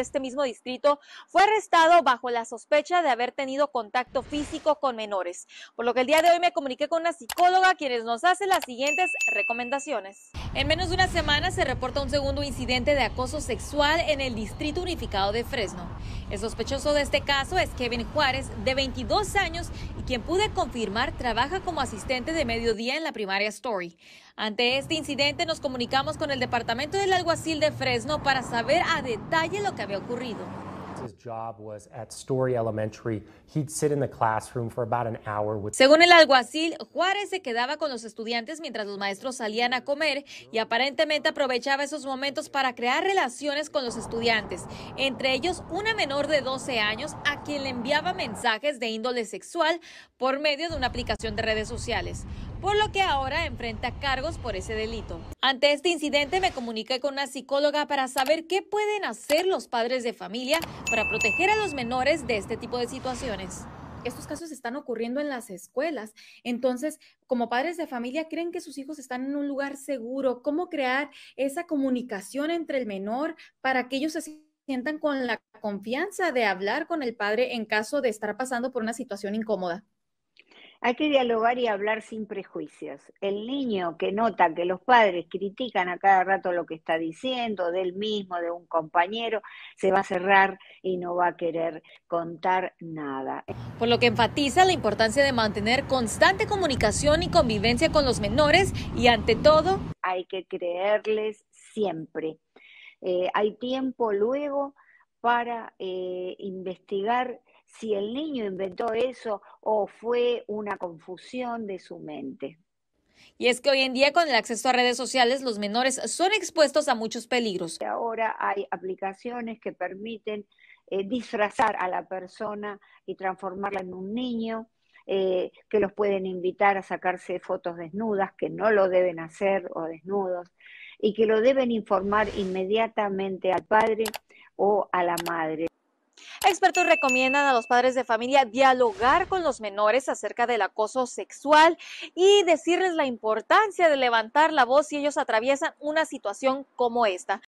este mismo distrito, fue arrestado bajo la sospecha de haber tenido contacto físico con menores. Por lo que el día de hoy me comuniqué con una psicóloga quienes nos hace las siguientes recomendaciones. En menos de una semana se reporta un segundo incidente de acoso sexual en el Distrito Unificado de Fresno. El sospechoso de este caso es Kevin Juárez, de 22 años, y quien pude confirmar trabaja como asistente de mediodía en la primaria Story. Ante este incidente nos comunicamos con el Departamento del Alguacil de Fresno para saber a detalle lo que había ocurrido. Según el alguacil, Juárez se quedaba con los estudiantes mientras los maestros salían a comer y aparentemente aprovechaba esos momentos para crear relaciones con los estudiantes, entre ellos una menor de 12 años a quien le enviaba mensajes de índole sexual por medio de una aplicación de redes sociales por lo que ahora enfrenta cargos por ese delito. Ante este incidente me comuniqué con una psicóloga para saber qué pueden hacer los padres de familia para proteger a los menores de este tipo de situaciones estos casos están ocurriendo en las escuelas. Entonces, como padres de familia, creen que sus hijos están en un lugar seguro. ¿Cómo crear esa comunicación entre el menor para que ellos se sientan con la confianza de hablar con el padre en caso de estar pasando por una situación incómoda? Hay que dialogar y hablar sin prejuicios. El niño que nota que los padres critican a cada rato lo que está diciendo, del mismo, de un compañero, se va a cerrar y no va a querer contar nada. Por lo que enfatiza la importancia de mantener constante comunicación y convivencia con los menores y ante todo... Hay que creerles siempre. Eh, hay tiempo luego para eh, investigar si el niño inventó eso o fue una confusión de su mente. Y es que hoy en día con el acceso a redes sociales los menores son expuestos a muchos peligros. Ahora hay aplicaciones que permiten eh, disfrazar a la persona y transformarla en un niño, eh, que los pueden invitar a sacarse fotos desnudas, que no lo deben hacer o desnudos, y que lo deben informar inmediatamente al padre o a la madre. Expertos recomiendan a los padres de familia dialogar con los menores acerca del acoso sexual y decirles la importancia de levantar la voz si ellos atraviesan una situación como esta.